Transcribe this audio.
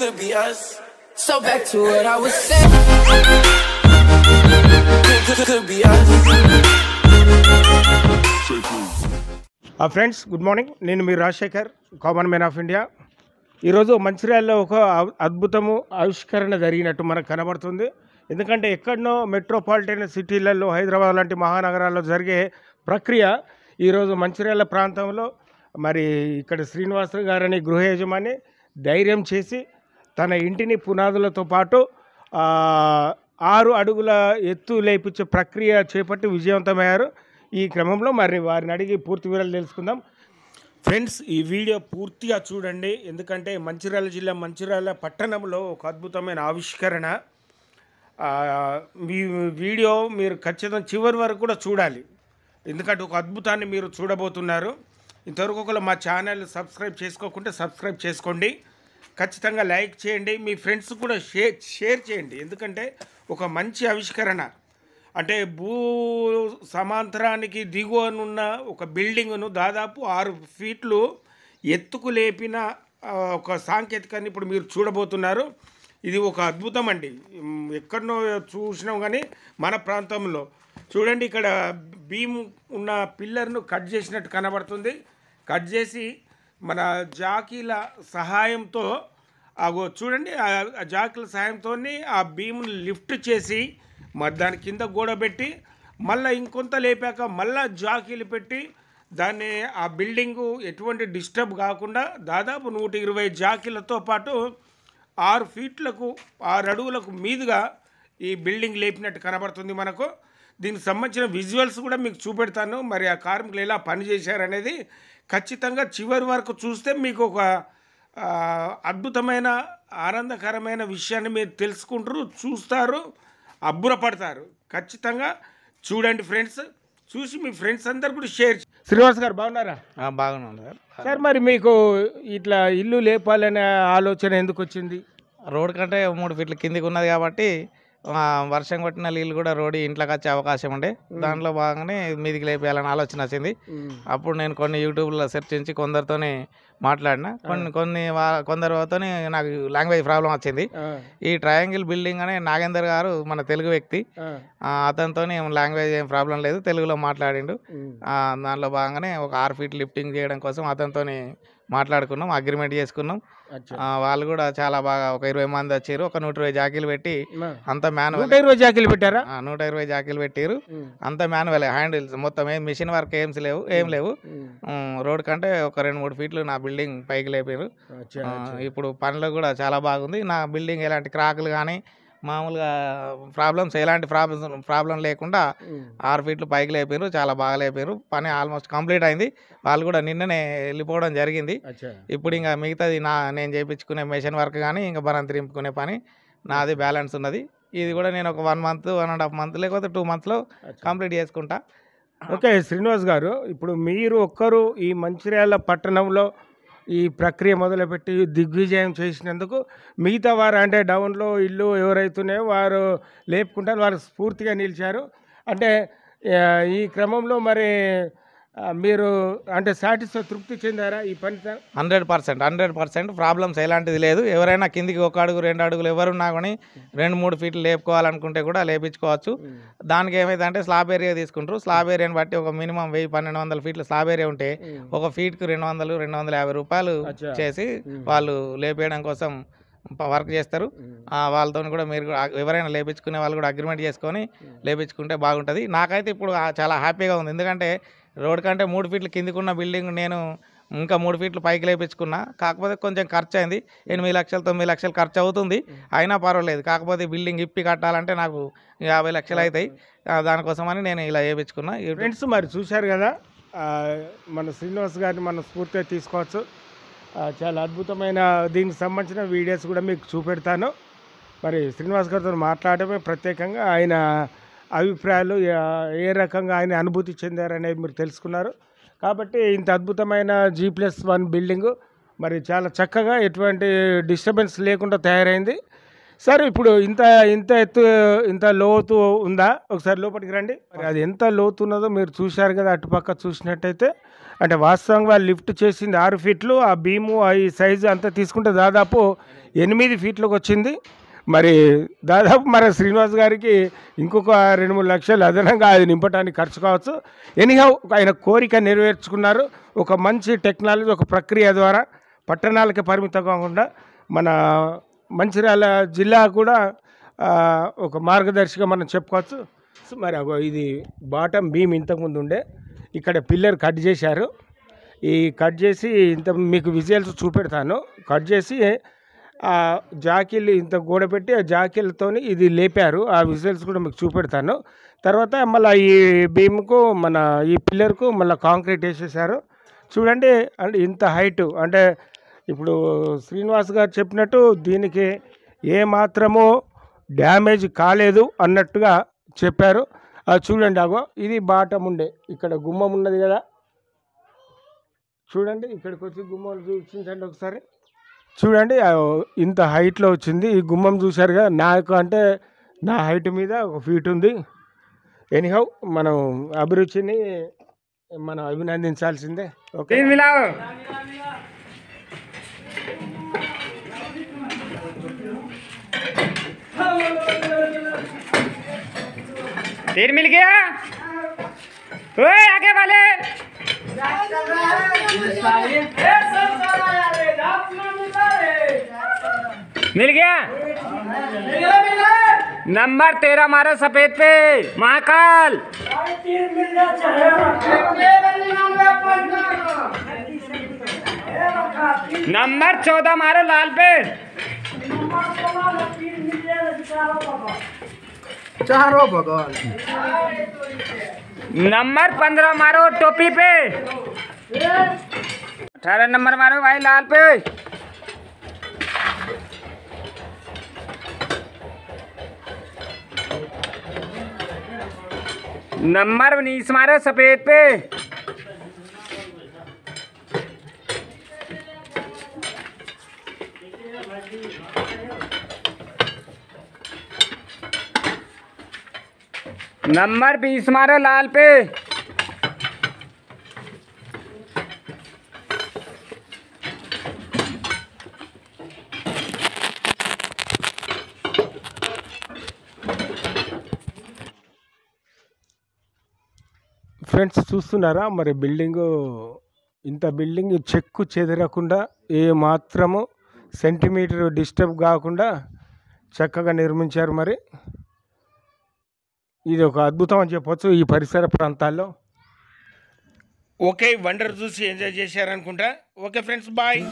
Could be us. So back to what I was saying. Could be us. Friends good morning నేను మీ Rajasekhar common man of India ఈరోజు మంచిర్యాలలో ఒక అద్భుతము ఆవిష్కరణ జరిగినట్టు మనకు కనబడుతుంది ఎందుకంటే ఎక్కడనో మెట్రోపాలిటన్ సిటీలలో హైదరాబాద్ లాంటి మహానగరాల్లో జరిగే ప్రక్రియ ఈరోజు మంచిర్యాల ప్రాంతంలో మరి ఇక్కడ శ్రీనివాసరావు గారని గృహ యజమాని ధైర్యం చేసి తన ఇంటిని పునాదులతో పాటు ఆరు అడుగుల ఎత్తు లేపించే ప్రక్రియ చేపట్టి విజయవంతమయ్యారు ఈ క్రమంలో మరి వారిని అడిగి పూర్తి వివరాలు తెలుసుకుందాం ఫ్రెండ్స్ ఈ వీడియో పూర్తిగా చూడండి ఎందుకంటే మంచిర్యాల జిల్లా మంచిర్యాల పట్టణంలో ఒక అద్భుతమైన ఆవిష్కరణ మీ వీడియో మీరు ఖచ్చితంగా చివరి వరకు కూడా చూడాలి ఎందుకంటే ఒక అద్భుతాన్ని మీరు చూడబోతున్నారు ఇంతవరకు ఒకళ్ళు మా ఛానల్ సబ్స్క్రైబ్ చేసుకోకుంటే సబ్స్క్రైబ్ చేసుకోండి ఖచ్చితంగా లైక్ చేయండి మీ ఫ్రెండ్స్ కూడా షేర్ షేర్ చేయండి ఎందుకంటే ఒక మంచి ఆవిష్కరణ అంటే భూ సమాంతరానికి దిగువనున్న ఒక బిల్డింగ్ను దాదాపు ఆరు ఫీట్లు ఎత్తుకు లేపిన ఒక సాంకేతికాన్ని ఇప్పుడు మీరు చూడబోతున్నారు ఇది ఒక అద్భుతం అండి ఎక్కడనో చూసినాం కానీ మన ప్రాంతంలో చూడండి ఇక్కడ భీమ్ ఉన్న పిల్లర్ను కట్ చేసినట్టు కనబడుతుంది కట్ చేసి మన జాకీల సహాయంతో అగో చూడండి ఆ జాకీల సహాయంతో ఆ భీముని లిఫ్ట్ చేసి మరి దాని కింద గోడ పెట్టి మళ్ళీ ఇంకొంత లేపాక మళ్ళీ జాకీలు పెట్టి దాన్ని ఆ బిల్డింగు ఎటువంటి డిస్టర్బ్ కాకుండా దాదాపు నూట ఇరవై జాకీలతో పాటు ఆరు ఫీట్లకు ఆరు అడుగులకు మీదుగా ఈ బిల్డింగ్ లేపినట్టు కనబడుతుంది మనకు దీనికి సంబంధించిన విజువల్స్ కూడా మీకు చూపెడతాను మరి ఆ కార్మికులు ఎలా పనిచేశారనేది ఖచ్చితంగా చివరి వరకు చూస్తే మీకు ఒక అద్భుతమైన ఆనందకరమైన విషయాన్ని మీరు తెలుసుకుంటారు చూస్తారు అబ్బురపడతారు ఖచ్చితంగా చూడండి ఫ్రెండ్స్ చూసి మీ ఫ్రెండ్స్ అందరు కూడా షేర్ శ్రీనివాస్ గారు బాగున్నారా బాగున్నాను సార్ సార్ మరి మీకు ఇట్లా ఇల్లు లేపాలనే ఆలోచన ఎందుకు వచ్చింది రోడ్ కంటే మూడు ఫీట్ల కిందికి ఉన్నది కాబట్టి వర్షం కొట్టిన నీళ్ళు కూడా రోడ్డు ఇంట్లోకి వచ్చే అవకాశం ఉండే దాంట్లో భాగంగానే మీదికి లేపేయాలని ఆలోచన వచ్చింది అప్పుడు నేను కొన్ని యూట్యూబ్లో సెర్చ్ చేసి కొందరితోనే మాట్లాడిన కొన్ని కొన్ని కొందరితో నాకు లాంగ్వేజ్ ప్రాబ్లం వచ్చింది ఈ ట్రయాంగిల్ బిల్డింగ్ అనే నాగేందర్ గారు మన తెలుగు వ్యక్తి అతనితో లాంగ్వేజ్ ఏం ప్రాబ్లం లేదు తెలుగులో మాట్లాడిండు దాంట్లో భాగంగానే ఒక ఆరు ఫీట్ లిఫ్టింగ్ చేయడం కోసం అతనితో మాట్లాడుకున్నాం అగ్రిమెంట్ చేసుకున్నాం వాళ్ళు కూడా చాలా బాగా ఒక ఇరవై మంది వచ్చారు ఒక నూట ఇరవై జాకీలు పెట్టి అంత మాన్యువల్ ఇరవై జాకీలు పెట్టారా నూట ఇరవై జాకీలు పెట్టారు అంత మాన్యువల్ హ్యాండిల్స్ మొత్తం ఏం మిషన్ వర్క్ ఏం లేవు ఏం లేవు రోడ్ కంటే ఒక రెండు మూడు ఫీట్లు నా బిల్డింగ్ పైకి లేపారు ఇప్పుడు పనిలో కూడా చాలా బాగుంది నా బిల్డింగ్ ఎలాంటి క్రాకులు కానీ మామూలుగా ప్రాబ్లమ్స్ ఎలాంటి ప్రాబ్లమ్స్ ప్రాబ్లం లేకుండా ఆరు ఫీట్లు పైకి లేపారు చాలా బాగా లేపారు పని ఆల్మోస్ట్ కంప్లీట్ అయింది వాళ్ళు కూడా నిన్ననే వెళ్ళిపోవడం జరిగింది ఇప్పుడు ఇంకా మిగతాది నా నేను చేయించుకునే మెషిన్ వర్క్ కానీ ఇంకా బరం తిరింపుకునే పని నాది బ్యాలెన్స్ ఉన్నది ఇది కూడా నేను ఒక one month one and half month లేకపోతే టూ మంత్స్లో కంప్లీట్ చేసుకుంటా ఓకే శ్రీనివాస్ గారు ఇప్పుడు మీరు ఒక్కరు ఈ మంచిర్యాల పట్టణంలో ఈ ప్రక్రియ మొదలుపెట్టి దిగ్విజయం చేసినందుకు మిగతా వారు అంటే డౌన్లో ఇల్లు ఎవరైతున్నాయో వారు లేపుకుంటారు వారు స్ఫూర్తిగా నిలిచారు అంటే ఈ క్రమంలో మరి మీరు అంటే సాటిస్ఫై తృప్తి చెందారా ఈ పని hundred percent hundred percent problems ఎలాంటిది లేదు ఎవరైనా కిందికి ఒక అడుగు రెండు అడుగులు ఎవరున్నా కానీ రెండు మూడు ఫీట్లు లేపుకోవాలనుకుంటే కూడా లేపించుకోవచ్చు దానికి ఏమైందంటే స్లాబ్ ఏరియా తీసుకుంటారు స్లాబ్ ఏరియాని బట్టి ఒక మినిమం వెయ్యి పన్నెండు వందల ఫీట్లు స్లాబ్ ఏరియా ఉంటే ఒక ఫీట్కి రెండు వందలు రెండు వందల యాభై రూపాయలు చేసి వాళ్ళు లేపేయడం కోసం వర్క్ చేస్తారు వాళ్ళతో కూడా మీరు ఎవరైనా లేపించుకునే వాళ్ళు కూడా అగ్రిమెంట్ చేసుకొని లేపించుకుంటే బాగుంటుంది నాకైతే ఇప్పుడు చాలా హ్యాపీగా ఉంది ఎందుకంటే రోడ్ కంటే మూడు ఫీట్లు కిందికున్న బిల్డింగ్ నేను ఇంకా మూడు ఫీట్లు పైకి లేపించుకున్నా కాకపోతే కొంచెం ఖర్చు అయింది ఎనిమిది లక్షలు తొమ్మిది లక్షలు ఖర్చు అవుతుంది అయినా పర్వాలేదు కాకపోతే బిల్డింగ్ ఇప్పి కట్టాలంటే నాకు యాభై లక్షలు అవుతాయి దానికోసమని నేను ఇలా వేయించుకున్నా ఫ్రెండ్స్ మరి చూశారు కదా మన శ్రీనివాస్ గారిని మనం స్ఫూర్తిగా తీసుకోవచ్చు చాలా అద్భుతమైన దీనికి సంబంధించిన వీడియోస్ కూడా మీకు చూపెడతాను మరి శ్రీనివాస్ గారితో మాట్లాడటమే ప్రత్యేకంగా ఆయన అభిప్రాయాలు ఏ రకంగా ఆయన అనుభూతి చెందారనేది మీరు తెలుసుకున్నారు కాబట్టి ఇంత అద్భుతమైన జీ ప్లస్ వన్ బిల్డింగు మరి చాలా చక్కగా ఎటువంటి డిస్టర్బెన్స్ లేకుండా తయారైంది సార్ ఇప్పుడు ఇంత ఇంత ఎత్తు ఇంత లోతు ఉందా ఒకసారి లోపలికి రండి మరి అది ఎంత లోతు ఉన్నదో మీరు చూశారు కదా అటుపక్క చూసినట్టయితే అంటే వాస్తవంగా లిఫ్ట్ చేసింది ఆరు ఫీట్లు ఆ బీము ఈ సైజు అంతా తీసుకుంటే దాదాపు ఎనిమిది ఫీట్లకు వచ్చింది మరి దాదాపు మన శ్రీనివాస్ గారికి ఇంకొక రెండు మూడు లక్షలు అదనంగా అది నింపడానికి ఖర్చు కావచ్చు ఎనీహౌ ఆయన కోరిక నెరవేర్చుకున్నారు ఒక మంచి టెక్నాలజీ ఒక ప్రక్రియ ద్వారా పట్టణాలకి పరిమితం కాకుండా మన మంచిర్యాల జిల్లా కూడా ఒక మార్గదర్శిగా మనం చెప్పుకోవచ్చు మరి ఇది బాటం బీమ్ ఇంతకుముందు ఉండే ఇక్కడ పిల్లర్ కట్ చేశారు ఈ కట్ చేసి ఇంత మీకు విజయల్స్ చూపెడతాను కట్ చేసి ఆ జాకీలు ఇంత గోడ పెట్టి ఆ జాకీలతో ఇది లేపారు ఆ విజువల్స్ కూడా మీకు చూపెడతాను తర్వాత మళ్ళీ ఈ భీమ్కు మన ఈ పిల్లర్కు మళ్ళీ కాంక్రీట్ వేసేసారు చూడండి అంటే ఇంత హైటు అంటే ఇప్పుడు శ్రీనివాస్ గారు చెప్పినట్టు దీనికి ఏ మాత్రము డ్యామేజ్ కాలేదు అన్నట్టుగా చెప్పారు అది చూడండి అగో ఇది బాటం ఉండే ఇక్కడ గుమ్మం ఉన్నది కదా చూడండి ఇక్కడికి వచ్చి గుమ్మం చూపించండి ఒకసారి చూడండి ఇంత హైట్లో వచ్చింది ఈ గుమ్మం చూసారుగా నాకు అంటే నా హైట్ మీద ఒక ఫీట్ ఉంది ఎనీహౌ మనం అభిరుచిని మనం అభినందించాల్సిందే ఓకే तीर मिल गया नंबर तेरह मारा सफेद पे महाकाल नंबर चौदह मारो लाल पे चारो भगवान नंबर पंद्रह मारो टोपी पे अठारह नंबर मारो भाई लाल पे नंबर उन्नीस मारा सफेद पे नंबर बीस मारा लाल पे ఫ్రెండ్స్ చూస్తున్నారా మరి బిల్డింగు ఇంత బిల్డింగ్ చెక్కు చెదరకుండా ఏ మాత్రము సెంటీమీటర్ డిస్టర్బ్ కాకుండా చక్కగా నిర్మించారు మరి ఇది ఒక అద్భుతం అని చెప్పచ్చు ఈ పరిసర ప్రాంతాల్లో ఓకే వండర్ చూసి ఎంజాయ్ చేశారనుకుంటా ఓకే ఫ్రెండ్స్ బాయ్